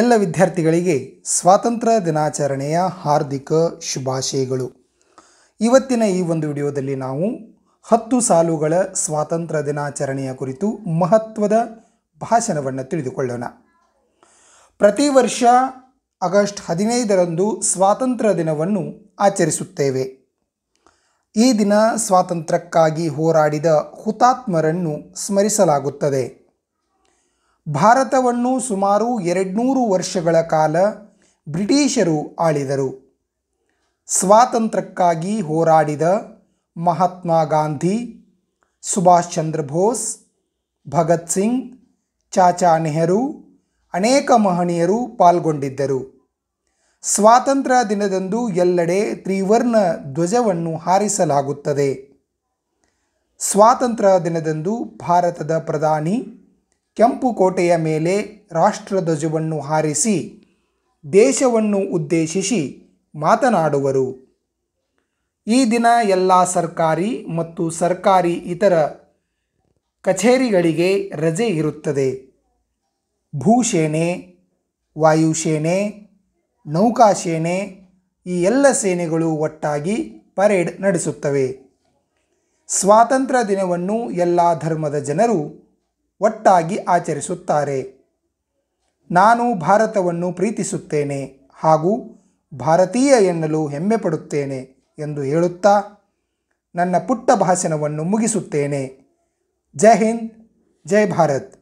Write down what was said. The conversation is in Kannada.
ಎಲ್ಲ ವಿದ್ಯಾರ್ಥಿಗಳಿಗೆ ಸ್ವಾತಂತ್ರ್ಯ ದಿನಾಚರಣೆಯ ಹಾರ್ದಿಕ ಶುಭಾಶಯಗಳು ಇವತ್ತಿನ ಈ ಒಂದು ವಿಡಿಯೋದಲ್ಲಿ ನಾವು ಹತ್ತು ಸಾಲುಗಳ ಸ್ವಾತಂತ್ರ್ಯ ದಿನಾಚರಣೆಯ ಕುರಿತು ಮಹತ್ವದ ಭಾಷಣವನ್ನು ತಿಳಿದುಕೊಳ್ಳೋಣ ಪ್ರತಿ ವರ್ಷ ಆಗಸ್ಟ್ ಹದಿನೈದರಂದು ಸ್ವಾತಂತ್ರ್ಯ ದಿನವನ್ನು ಆಚರಿಸುತ್ತೇವೆ ಈ ದಿನ ಸ್ವಾತಂತ್ರ್ಯಕ್ಕಾಗಿ ಹೋರಾಡಿದ ಹುತಾತ್ಮರನ್ನು ಸ್ಮರಿಸಲಾಗುತ್ತದೆ ಭಾರತವನ್ನು ಸುಮಾರು ಎರಡುನೂರು ವರ್ಷಗಳ ಕಾಲ ಬ್ರಿಟಿಷರು ಆಳಿದರು ಸ್ವಾತಂತ್ರ್ಯಕ್ಕಾಗಿ ಹೋರಾಡಿದ ಮಹಾತ್ಮ ಗಾಂಧಿ ಸುಭಾಷ್ ಚಂದ್ರ ಬೋಸ್ ಭಗತ್ ಸಿಂಗ್ ಚಾಚಾ ನೆಹರು ಅನೇಕ ಮಹನೀಯರು ಪಾಲ್ಗೊಂಡಿದ್ದರು ಸ್ವಾತಂತ್ರ್ಯ ದಿನದಂದು ಎಲ್ಲೆಡೆ ತ್ರಿವರ್ಣ ಧ್ವಜವನ್ನು ಹಾರಿಸಲಾಗುತ್ತದೆ ಸ್ವಾತಂತ್ರ್ಯ ದಿನದಂದು ಭಾರತದ ಪ್ರಧಾನಿ ಕೆಂಪು ಕೋಟೆಯ ಮೇಲೆ ರಾಷ್ಟ್ರಧ್ವಜವನ್ನು ಹಾರಿಸಿ ದೇಶವನ್ನು ಉದ್ದೇಶಿಸಿ ಮಾತನಾಡುವರು ಈ ದಿನ ಎಲ್ಲ ಸರ್ಕಾರಿ ಮತ್ತು ಸರ್ಕಾರಿ ಇತರ ಕಚೇರಿಗಳಿಗೆ ರಜೆ ಇರುತ್ತದೆ ಭೂಸೇನೆ ವಾಯುಸೇನೆ ನೌಕಾಸೇನೆ ಈ ಎಲ್ಲ ಸೇನೆಗಳು ಒಟ್ಟಾಗಿ ಪರೇಡ್ ನಡೆಸುತ್ತವೆ ಸ್ವಾತಂತ್ರ್ಯ ದಿನವನ್ನು ಎಲ್ಲ ಧರ್ಮದ ಜನರು ಒಟ್ಟಾಗಿ ಆಚರಿಸುತ್ತಾರೆ ನಾನು ಭಾರತವನ್ನು ಪ್ರೀತಿಸುತ್ತೇನೆ ಹಾಗೂ ಭಾರತೀಯ ಎನ್ನಲು ಹೆಮ್ಮೆ ಪಡುತ್ತೇನೆ ಎಂದು ಹೇಳುತ್ತಾ ನನ್ನ ಪುಟ್ಟ ಭಾಷಣವನ್ನು ಮುಗಿಸುತ್ತೇನೆ ಜೈ ಹಿಂದ್ ಜೈ ಭಾರತ್